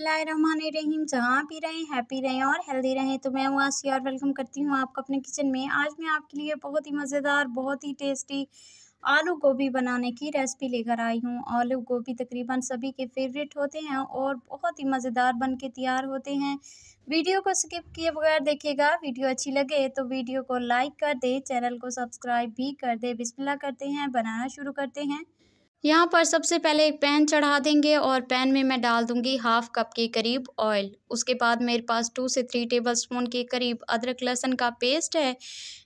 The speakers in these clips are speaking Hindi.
रहीम जहाँ भी रहें हैप्पी रहें और हेल्दी रहें तो मैं हूँ आसी और वेलकम करती हूँ आपको अपने किचन में आज मैं आपके लिए बहुत ही मज़ेदार बहुत ही टेस्टी आलू गोभी बनाने की रेसिपी लेकर आई हूँ आलू गोभी तकरीबन सभी के फेवरेट होते हैं और बहुत ही मज़ेदार बन के तैयार होते हैं वीडियो को स्किप किए बगैर देखिएगा वीडियो अच्छी लगे तो वीडियो को लाइक कर दे चैनल को सब्सक्राइब भी कर दे बिस्मिल्लाह करते हैं बनाना शुरू करते हैं यहाँ पर सबसे पहले एक पैन चढ़ा देंगे और पैन में मैं डाल दूंगी हाफ़ कप के करीब ऑयल उसके बाद मेरे पास टू से थ्री टेबल स्पून के करीब अदरक लहसुन का पेस्ट है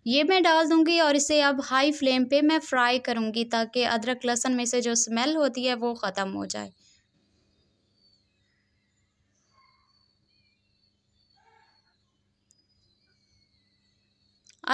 ये मैं डाल दूंगी और इसे अब हाई फ्लेम पे मैं फ्राई करूंगी ताकि अदरक लहसुन में से जो स्मेल होती है वो ख़त्म हो जाए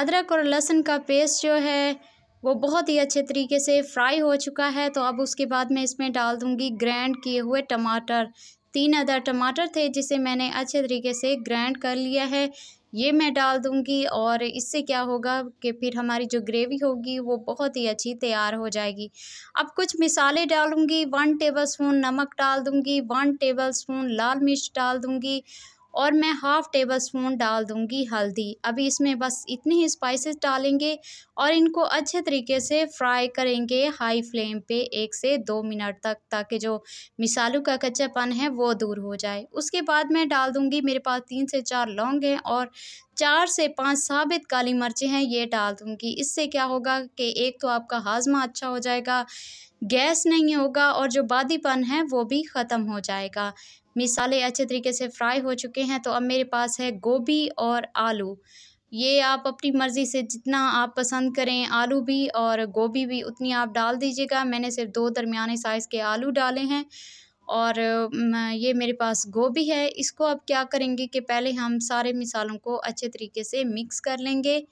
अदरक और लहसुन का पेस्ट जो है वो बहुत ही अच्छे तरीके से फ्राई हो चुका है तो अब उसके बाद मैं इसमें डाल दूँगी ग्रैंड किए हुए टमाटर तीन अदर टमाटर थे जिसे मैंने अच्छे तरीके से ग्रैंड कर लिया है ये मैं डाल दूंगी और इससे क्या होगा कि फिर हमारी जो ग्रेवी होगी वो बहुत ही अच्छी तैयार हो जाएगी अब कुछ मिसाले डालूंगी वन टेबलस्पून नमक डाल दूंगी वन टेबलस्पून लाल मिर्च डाल दूंगी और मैं हाफ़ टेबल स्पून डाल दूँगी हल्दी अभी इसमें बस इतनी ही स्पाइसेस डालेंगे और इनको अच्छे तरीके से फ्राई करेंगे हाई फ्लेम पे एक से दो मिनट तक ताकि जो मिसालों का कच्चापन है वो दूर हो जाए उसके बाद मैं डाल दूँगी मेरे पास तीन से चार लौंग हैं और चार से पांच साबित काली मिर्चें हैं ये डाल दूँगी इससे क्या होगा कि एक तो आपका हाजमा अच्छा हो जाएगा गैस नहीं होगा और जो बादीपन है वो भी ख़त्म हो जाएगा मिसाले अच्छे तरीके से फ्राई हो चुके हैं तो अब मेरे पास है गोभी और आलू ये आप अपनी मर्ज़ी से जितना आप पसंद करें आलू भी और गोभी भी उतनी आप डाल दीजिएगा मैंने सिर्फ दो दरमियाने साइज़ के आलू डाले हैं और ये मेरे पास गोभी है इसको आप क्या करेंगे कि पहले हम सारे मिसालों को अच्छे तरीके से मिक्स कर लेंगे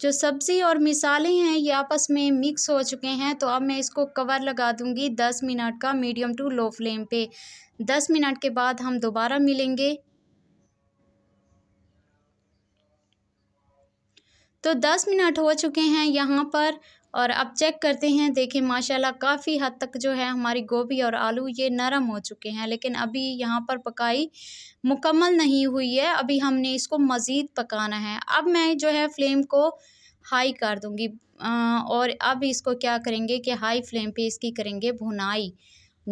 जो सब्ज़ी और मिसालें हैं ये आपस में मिक्स हो चुके हैं तो अब मैं इसको कवर लगा दूंगी दस मिनट का मीडियम टू लो फ्लेम पे दस मिनट के बाद हम दोबारा मिलेंगे तो दस मिनट हो चुके हैं यहाँ पर और अब चेक करते हैं देखें माशाल्लाह काफ़ी हद तक जो है हमारी गोभी और आलू ये नरम हो चुके हैं लेकिन अभी यहाँ पर पकाई मुकम्मल नहीं हुई है अभी हमने इसको मज़ीद पकाना है अब मैं जो है फ्लेम को हाई कर दूँगी और अब इसको क्या करेंगे कि हाई फ्लेम पे इसकी करेंगे भुनाई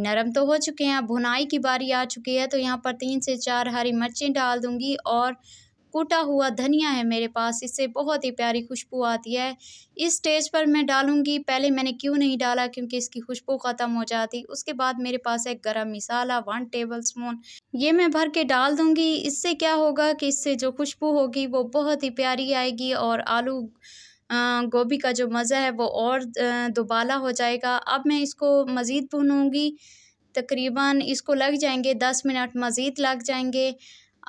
नरम तो हो चुके हैं अब भुनाई की बारी आ चुकी है तो यहाँ पर तीन से चार हरी मिर्चें डाल दूँगी और कूटा हुआ धनिया है मेरे पास इससे बहुत ही प्यारी खुशबू आती है इस स्टेज पर मैं डालूंगी पहले मैंने क्यों नहीं डाला क्योंकि इसकी खुशबू ख़त्म हो जाती उसके बाद मेरे पास है गरम मसाला वन टेबल स्पून ये मैं भर के डाल दूंगी इससे क्या होगा कि इससे जो खुशबू होगी वो बहुत ही प्यारी आएगी और आलू गोभी का जो मज़ा है वो और दुबाला हो जाएगा अब मैं इसको मज़ीद भूनूँगी तकरीबन इसको लग जाएंगे दस मिनट मज़ीद लग जाएंगे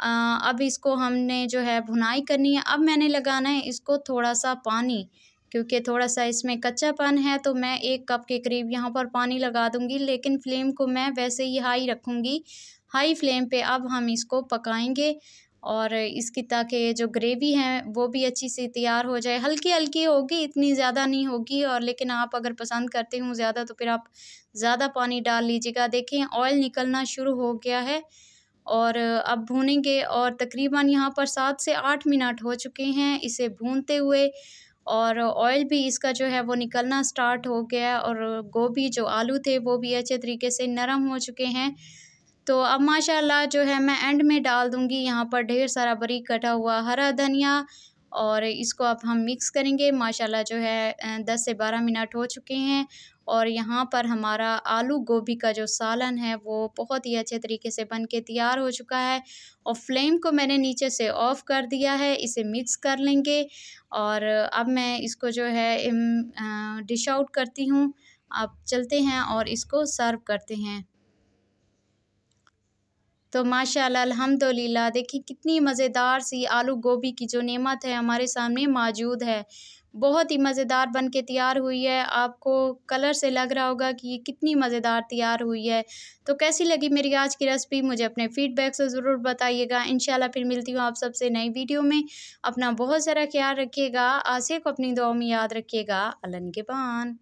अब इसको हमने जो है भुनाई करनी है अब मैंने लगाना है इसको थोड़ा सा पानी क्योंकि थोड़ा सा इसमें कच्चापन है तो मैं एक कप के करीब यहाँ पर पानी लगा दूँगी लेकिन फ्लेम को मैं वैसे ही हाई रखूँगी हाई फ्लेम पे अब हम इसको पकाएंगे और इसकी ताकि जो ग्रेवी है वो भी अच्छी सी तैयार हो जाए हल्की हल्की होगी इतनी ज़्यादा नहीं होगी और लेकिन आप अगर पसंद करते हो ज़्यादा तो फिर आप ज़्यादा पानी डाल लीजिएगा देखें ऑयल निकलना शुरू हो गया है और अब भूनेंगे और तकरीबन यहाँ पर सात से आठ मिनट हो चुके हैं इसे भूनते हुए और ऑयल भी इसका जो है वो निकलना स्टार्ट हो गया और गोभी जो आलू थे वो भी अच्छे तरीके से नरम हो चुके हैं तो अब माशाल्लाह जो है मैं एंड में डाल दूँगी यहाँ पर ढेर सारा बरीक कटा हुआ हरा धनिया और इसको अब हम मिक्स करेंगे माशाल्लाह जो है दस से बारह मिनट हो चुके हैं और यहाँ पर हमारा आलू गोभी का जो सालन है वो बहुत ही अच्छे तरीके से बन के तैयार हो चुका है और फ्लेम को मैंने नीचे से ऑफ़ कर दिया है इसे मिक्स कर लेंगे और अब मैं इसको जो है डिश आउट करती हूँ अब चलते हैं और इसको सर्व करते हैं तो माशाल्लाह अल्हम्दुलिल्लाह देखिए कितनी मज़ेदार सी आलू गोभी की जो नेमत है हमारे सामने मौजूद है बहुत ही मज़ेदार बन के तैयार हुई है आपको कलर से लग रहा होगा कि ये कितनी मज़ेदार तैयार हुई है तो कैसी लगी मेरी आज की रेसिपी मुझे अपने फीडबैक से ज़रूर बताइएगा इन फिर मिलती हूँ आप सबसे नई वीडियो में अपना बहुत सारा ख्याल रखिएगा आशे को अपनी दुआ में याद रखिएगा अलन के पान